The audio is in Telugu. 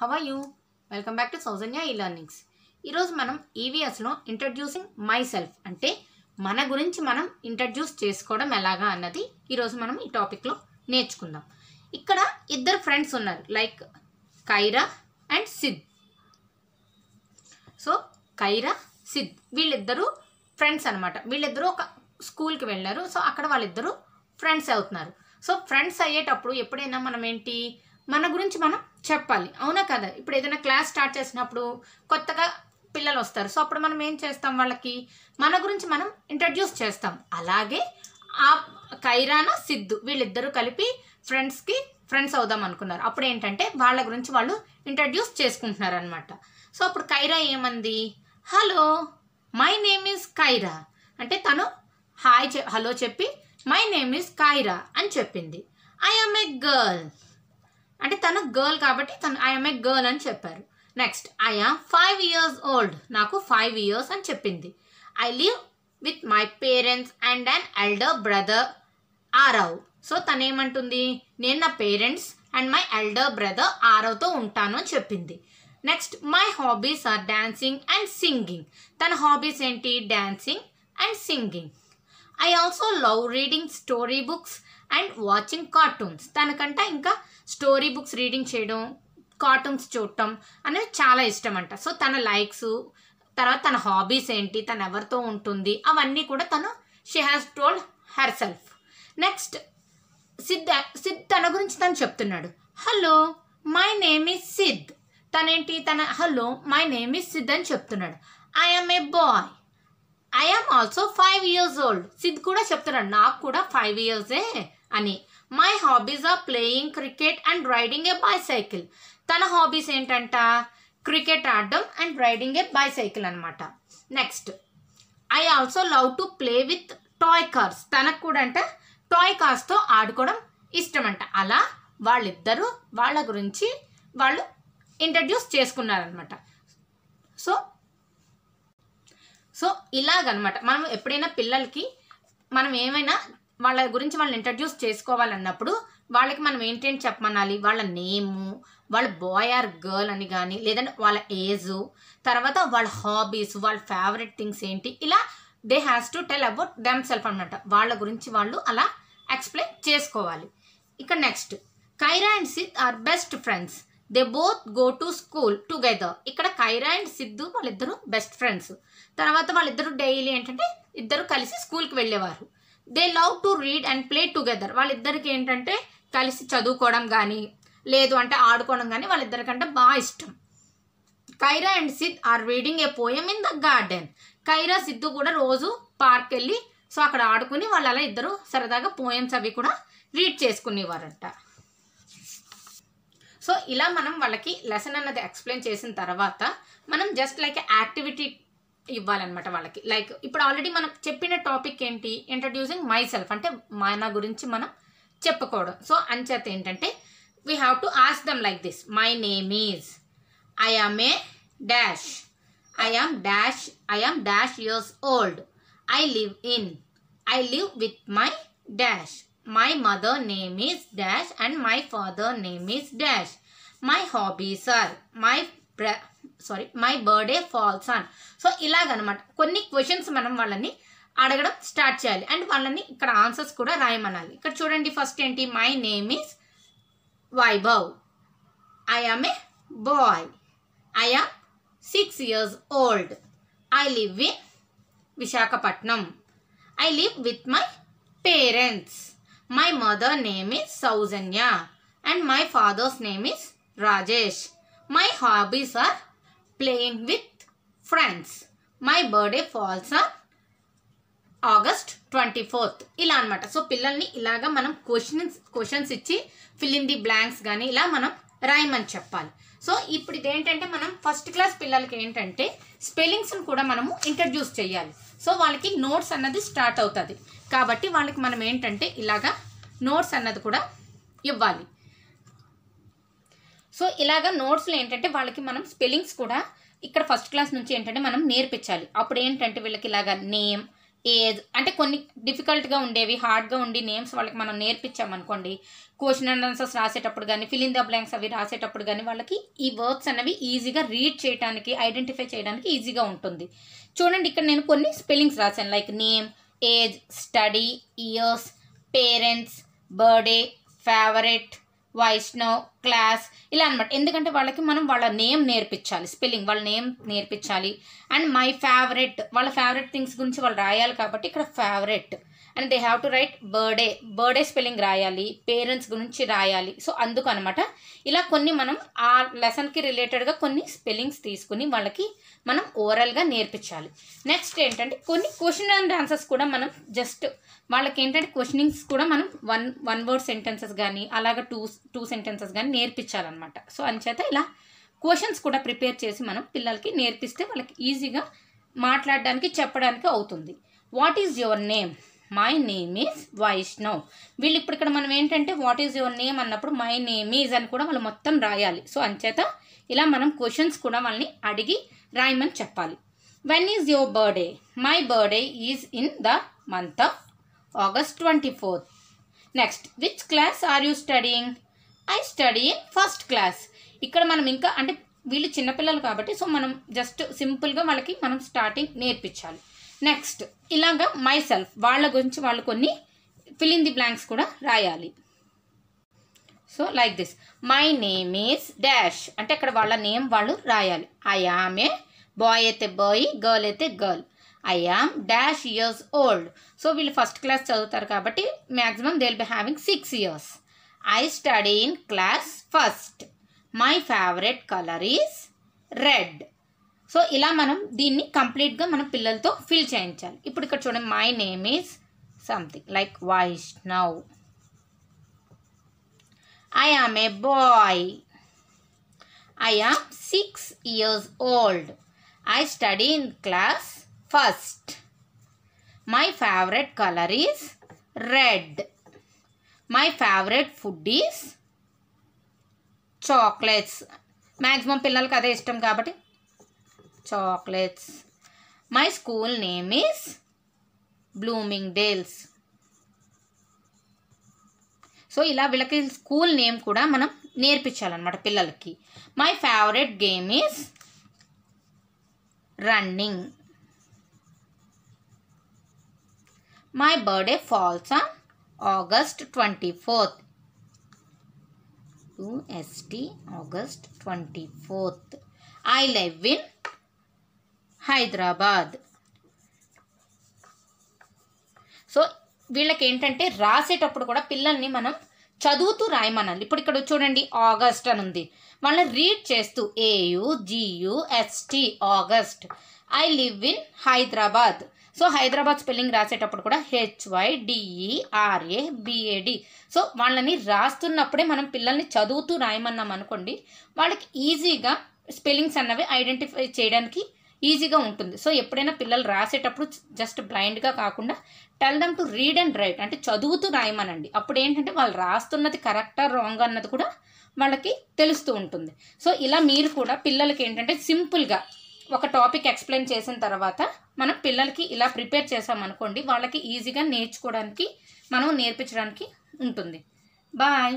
Have you welcome back to Soujanya e learnings ఈరోజు మనం ఈవీఎస్లో ఇంట్రడ్యూసింగ్ మై సెల్ఫ్ అంటే మన గురించి మనం ఇంట్రడ్యూస్ చేసుకోవడం ఎలాగా అన్నది ఈరోజు మనం ఈ టాపిక్లో నేర్చుకుందాం ఇక్కడ ఇద్దరు ఫ్రెండ్స్ ఉన్నారు like Kiara and Sid so Kiara Sid వీళ్ళిద్దరూ ఫ్రెండ్స్ అనమాట వీళ్ళిద్దరూ ఒక స్కూల్కి వెళ్ళారు సో అక్కడ వాళ్ళిద్దరూ ఫ్రెండ్స్ అవుతున్నారు సో ఫ్రెండ్స్ అయ్యేటప్పుడు ఎప్పుడైనా మనం ఏంటి మన గురించి మనం చెప్పాలి అవునా కదా ఇప్పుడు ఏదైనా క్లాస్ స్టార్ట్ చేసినప్పుడు కొత్తగా పిల్లలు వస్తారు సో అప్పుడు మనం ఏం చేస్తాం వాళ్ళకి మన గురించి మనం ఇంట్రడ్యూస్ చేస్తాం అలాగే ఆ కైరాన సిద్ధు వీళ్ళిద్దరూ కలిపి ఫ్రెండ్స్కి ఫ్రెండ్స్ అవుదాం అనుకున్నారు అప్పుడు ఏంటంటే వాళ్ళ గురించి వాళ్ళు ఇంట్రడ్యూస్ చేసుకుంటున్నారు అనమాట సో అప్పుడు కైరా ఏమంది hello my name is Kiara అంటే తను హాయ్ హలో చెప్పి మై నేమ్ ఈస్ కైరా అని చెప్పింది ఐ ఆమ్ ఏ గర్ల్ అంటే తను గర్ల్ కాబట్టి తను ఐఎమ్ ఏ గర్ల్ అని చెప్పారు next I am five years old నాకు ఫైవ్ ఇయర్స్ అని చెప్పింది I live with my parents and an elder brother Aarav so తనేమంటుంది నేను నా parents and my elder brother ఆరవ్తో ఉంటాను అని చెప్పింది next my hobbies are dancing and singing తన హాబీస్ ఏంటి dancing and singing I also love reading story books and watching cartoons తనకంట ఇంకా స్టోరీ బుక్స్ రీడింగ్ చేయడం కార్టూన్స్ చూడటం అనేది చాలా ఇష్టం అంట సో తన లైక్స్ తర్వాత తన హాబీస్ ఏంటి తను ఎవరితో ఉంటుంది అవన్నీ కూడా తను she has told herself next సిద్ధ సిద్ తన గురించి తను చెప్తున్నాడు hello my name is Sid తనేంటి తన hello my name is Sid అని చెప్తున్నాడు I'm a boy I am also five years old Sid కూడా చెప్తున్నాడు నాకు కూడా ఫైవ్ ఇయర్సే అని my hobbies are playing cricket and riding a bicycle తన హాబీస్ ఏంటంట క్రికెట్ ఆడడం అండ్ రైడింగ్ ఏ బైసైకిల్ అనమాట next I also love to play with toy cars తనకు కూడా అంట టాయ్ కార్స్తో ఆడుకోవడం ఇష్టం అంట అలా వాళ్ళిద్దరూ వాళ్ళ గురించి వాళ్ళు ఇంట్రడ్యూస్ చేసుకున్నారనమాట సో సో ఇలాగనమాట మనం ఎప్పుడైనా పిల్లలకి మనం ఏమైనా వాళ్ళ గురించి వాళ్ళని ఇంట్రడ్యూస్ చేసుకోవాలన్నప్పుడు వాళ్ళకి మనం ఏంటేంటి చెప్పమనాలి వాళ్ళ నేము వాళ్ళ బాయ్ ఆర్ గర్ల్ అని కానీ లేదంటే వాళ్ళ ఏజ్ తర్వాత వాళ్ళ హాబీస్ వాళ్ళ ఫేవరెట్ థింగ్స్ ఏంటి ఇలా they has to tell about them self అనమాట వాళ్ళ గురించి వాళ్ళు అలా ఎక్స్ప్లెయిన్ చేసుకోవాలి ఇక next Kaira and Sid are best friends they both go to school together ఇక్కడ కైరా అండ్ సిద్ధు వాళ్ళిద్దరూ బెస్ట్ ఫ్రెండ్స్ తర్వాత వాళ్ళిద్దరు డైలీ ఏంటంటే ఇద్దరు కలిసి స్కూల్కి వెళ్ళేవారు they love to read and play together వాళ్ళిద్దరికి ఏంటంటే కలిసి చదువుకోవడం కానీ లేదు అంటే ఆడుకోవడం కానీ వాళ్ళిద్దరికంటే బాగా ఇష్టం Kaira and Sid are reading a poem in the garden Kaira Siddhu కూడా రోజు పార్క్ వెళ్ళి సో అక్కడ ఆడుకుని వాళ్ళు అలా ఇద్దరు సరదాగా పోయమ్స్ అవి కూడా రీడ్ చేసుకునేవారంట సో ఇలా మనం వాళ్ళకి లెసన్ అన్నది ఎక్స్ప్లెయిన్ చేసిన తర్వాత మనం జస్ట్ లైక్ యాక్టివిటీ ఇవ్వాలన్నమాట వాళ్ళకి లైక్ ఇప్పుడు ఆల్రెడీ మనం చెప్పిన టాపిక్ ఏంటి ఇంట్రడ్యూసింగ్ మై సెల్ఫ్ అంటే మన గురించి మనం చెప్పుకోవడం సో అంచేత ఏంటంటే we have to ask them like this my name is I am a dash I am dash I am dash years old I live in I live with my dash my mother name is dash and my father name is dash my hobbies are my sorry my birthday falls on so ఇలాగనమాట కొన్ని క్వశ్చన్స్ మనం వాళ్ళని అడగడం స్టార్ట్ చేయాలి అండ్ వాళ్ళని ఇక్కడ ఆన్సర్స్ కూడా రాయమనాలి ఇక్కడ చూడండి ఫస్ట్ ఏంటి my name is Vaibhav I am a boy I am six years old I live in Visakhapatnam I live with my parents my mother name is Soujanya and my father's name is Rajesh my hobbies are playing with friends my birthday falls are August twenty fourth ఇలా అనమాట సో పిల్లల్ని ఇలాగా మనం క్వశ్చన్స్ క్వశ్చన్స్ ఇచ్చి ఫిల్ ఇన్ ది బ్లాంక్స్ కానీ ఇలా మనం రాయమని చెప్పాలి సో ఇప్పుడు ఇదేంటంటే మనం ఫస్ట్ క్లాస్ పిల్లలకి ఏంటంటే స్పెల్లింగ్స్ని కూడా మనము ఇంట్రడ్యూస్ చేయాలి సో వాళ్ళకి నోట్స్ అన్నది స్టార్ట్ అవుతుంది కాబట్టి వాళ్ళకి మనం ఏంటంటే ఇలాగా నోట్స్ అన్నది కూడా ఇవ్వాలి సో ఇలాగ నోట్స్లో ఏంటంటే వాళ్ళకి మనం స్పెల్లింగ్స్ కూడా ఇక్కడ ఫస్ట్ క్లాస్ నుంచి ఏంటంటే మనం నేర్పించాలి అప్పుడు ఏంటంటే వీళ్ళకి ఇలాగ నేమ్ ఏజ్ అంటే కొన్ని డిఫికల్ట్గా ఉండేవి హార్డ్గా ఉండి నేమ్స్ వాళ్ళకి మనం నేర్పించామనుకోండి క్వశ్చన్ అండ్ ఆన్సర్స్ రాసేటప్పుడు కానీ ఫిల్ ద బ్లాంక్స్ అవి రాసేటప్పుడు కానీ వాళ్ళకి ఈ వర్డ్స్ అనేవి ఈజీగా రీడ్ చేయడానికి ఐడెంటిఫై చేయడానికి ఈజీగా ఉంటుంది చూడండి ఇక్కడ నేను కొన్ని స్పెల్లింగ్స్ రాశాను like name age study years parents birthday favourite Vaishnav class ఇలా అనమాట ఎందుకంటే వాళ్ళకి మనం వాళ్ళ నేమ్ నేర్పించాలి స్పెల్లింగ్ వాళ్ళ నేమ్ నేర్పించాలి అండ్ మై ఫేవరెట్ వాళ్ళ ఫేవరెట్ థింగ్స్ గురించి వాళ్ళు రాయాలి కాబట్టి ఇక్కడ favourite and they have to write birthday birthday spelling రాయాలి పేరెంట్స్ గురించి రాయాలి సో అందుకు అనమాట ఇలా కొన్ని మనం ఆ లెసన్కి రిలేటెడ్గా కొన్ని స్పెల్లింగ్స్ తీసుకుని వాళ్ళకి మనం ఓవరాల్గా నేర్పించాలి నెక్స్ట్ ఏంటంటే కొన్ని క్వశ్చన్ అండ్ ఆన్సర్స్ కూడా మనం జస్ట్ వాళ్ళకి ఏంటంటే క్వశ్చనింగ్స్ కూడా మనం వన్ వన్ వర్డ్ సెంటెన్సెస్ కానీ అలాగే టూ టూ సెంటెన్సెస్ కానీ నేర్పించాలన్నమాట సో అందుచేత ఇలా క్వశ్చన్స్ కూడా ప్రిపేర్ చేసి మనం పిల్లలకి నేర్పిస్తే వాళ్ళకి ఈజీగా మాట్లాడడానికి చెప్పడానికి అవుతుంది what is your name my name is Vaishnav వీళ్ళు ఇప్పుడు ఇక్కడ మనం ఏంటంటే వాట్ ఈజ్ యువర్ నేమ్ అన్నప్పుడు మై నేమ్ ఈజ్ అని కూడా వాళ్ళు మొత్తం రాయాలి సో అంచేత ఇలా మనం క్వశ్చన్స్ కూడా వాళ్ళని అడిగి రాయమని చెప్పాలి when is your birthday my birthday is in the month of August twenty fourth next which class are you studying I study first class ఇక్కడ మనం ఇంకా అంటే వీళ్ళు చిన్నపిల్లలు కాబట్టి సో మనం జస్ట్ సింపుల్గా వాళ్ళకి మనం స్టార్టింగ్ నేర్పించాలి నెక్స్ట్ ఇలాగా మై సెల్ఫ్ వాళ్ళ గురించి వాళ్ళు కొన్ని ఫిల్ ది బ్లాంక్స్ కూడా రాయాలి so like this my name is dash అంటే ఇక్కడ వాళ్ళ నేమ్ వాళ్ళు రాయాలి ఐ ఆమ్ ఏ బాయ్ అయితే బాయ్ గర్ల్ అయితే girl I am dash years old so వీళ్ళు ఫస్ట్ క్లాస్ చదువుతారు కాబట్టి maximum they will be having six years I study in class first my favourite colour is red so ఇలా మనం దీన్ని కంప్లీట్గా మన పిల్లలతో ఫిల్ చేయించాలి ఇప్పుడు ఇక్కడ చూడండి my name is something like now I am a boy I am six years old I study in class first my favourite colour is red my favourite food is chocolates maximum పిల్లలకి అదే ఇష్టం కాబట్టి chocolates. My school name is Bloomingdale's so ఇలా వీళ్ళకి స్కూల్ నేమ్ కూడా మనం నేర్పించాలన్నమాట పిల్లలకి my favourite game is running my birthday falls on August twenty fourth U S T August twenty fourth I live in Hyderabad so వీళ్ళకి ఏంటంటే రాసేటప్పుడు కూడా పిల్లల్ని మనం చదువుతూ రాయమనాలి ఇప్పుడు ఇక్కడ చూడండి ఆగస్ట్ అని ఉంది వాళ్ళని రీడ్ చేస్తూ A U G U S T August I live in Hyderabad so Hyderabad spelling రాసేటప్పుడు కూడా హెచ్వై డిఈఆర్ఏ బిఏడి సో వాళ్ళని రాస్తున్నప్పుడే మనం పిల్లల్ని చదువుతూ రాయమన్నాం అనుకోండి వాళ్ళకి ఈజీగా స్పెల్లింగ్స్ అన్నవి ఐడెంటిఫై చేయడానికి ఈజీగా ఉంటుంది సో ఎప్పుడైనా పిల్లలు రాసేటప్పుడు జస్ట్ బ్లైండ్గా కాకుండా tell them to read and write అంటే చదువుతూ రాయమనండి అప్పుడు ఏంటంటే వాళ్ళు రాస్తున్నది కరెక్టా రాంగ్ అన్నది కూడా వాళ్ళకి తెలుస్తూ ఉంటుంది సో ఇలా మీరు కూడా పిల్లలకి ఏంటంటే సింపుల్గా ఒక టాపిక్ ఎక్స్ప్లెయిన్ చేసిన తర్వాత మనం పిల్లలకి ఇలా ప్రిపేర్ చేసామనుకోండి వాళ్ళకి ఈజీగా నేర్చుకోవడానికి మనం నేర్పించడానికి ఉంటుంది బాయ్